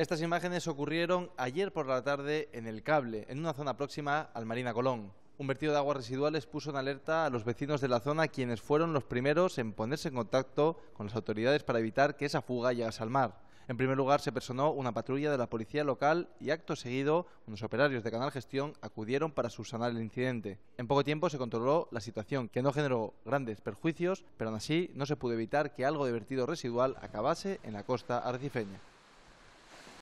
Estas imágenes ocurrieron ayer por la tarde en el cable, en una zona próxima al Marina Colón. Un vertido de aguas residuales puso en alerta a los vecinos de la zona, quienes fueron los primeros en ponerse en contacto con las autoridades para evitar que esa fuga llegase al mar. En primer lugar, se personó una patrulla de la policía local y, acto seguido, unos operarios de Canal Gestión acudieron para subsanar el incidente. En poco tiempo se controló la situación, que no generó grandes perjuicios, pero aún así no se pudo evitar que algo de vertido residual acabase en la costa arrecifeña.